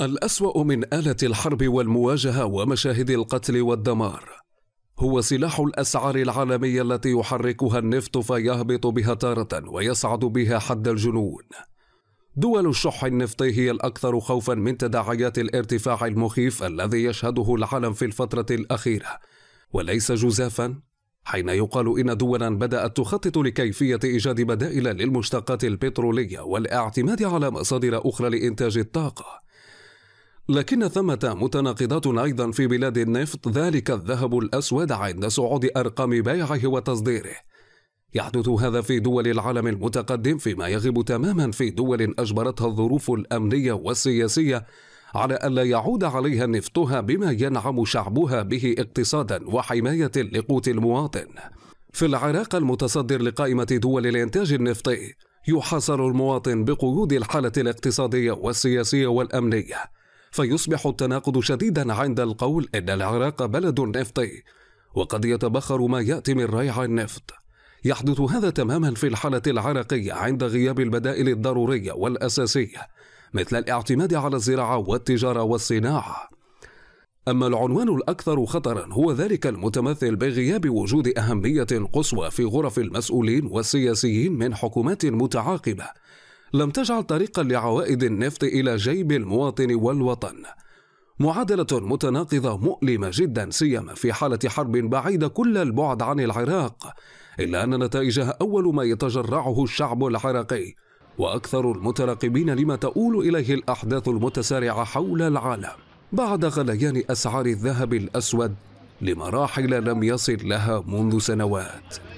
الأسوأ من آلة الحرب والمواجهة ومشاهد القتل والدمار هو سلاح الأسعار العالمية التي يحركها النفط فيهبط بها تارة ويصعد بها حد الجنون. دول الشح النفطي هي الأكثر خوفا من تداعيات الارتفاع المخيف الذي يشهده العالم في الفترة الأخيرة، وليس جزافا حين يقال إن دولا بدأت تخطط لكيفية إيجاد بدائل للمشتقات البترولية والاعتماد على مصادر أخرى لإنتاج الطاقة. لكن ثمة متناقضات أيضا في بلاد النفط ذلك الذهب الأسود عند صعود أرقام بيعه وتصديره يحدث هذا في دول العالم المتقدم فيما يغيب تماما في دول أجبرتها الظروف الأمنية والسياسية على ألا يعود عليها نفطها بما ينعم شعبها به اقتصادا وحماية لقوت المواطن في العراق المتصدر لقائمة دول الإنتاج النفطي يحاصر المواطن بقيود الحالة الاقتصادية والسياسية والأمنية فيصبح التناقض شديدا عند القول ان العراق بلد نفطي وقد يتبخر ما ياتي من ريع النفط يحدث هذا تماما في الحاله العراقيه عند غياب البدائل الضروريه والاساسيه مثل الاعتماد على الزراعه والتجاره والصناعه أما العنوان الأكثر خطرا هو ذلك المتمثل بغياب وجود أهمية قصوى في غرف المسؤولين والسياسيين من حكومات متعاقبة لم تجعل طريقا لعوائد النفط إلى جيب المواطن والوطن معادلة متناقضة مؤلمة جدا سيما في حالة حرب بعيدة كل البعد عن العراق إلا أن نتائجها أول ما يتجرعه الشعب العراقي وأكثر المتراقبين لما تؤول إليه الأحداث المتسارعة حول العالم بعد غليان أسعار الذهب الأسود لمراحل لم يصل لها منذ سنوات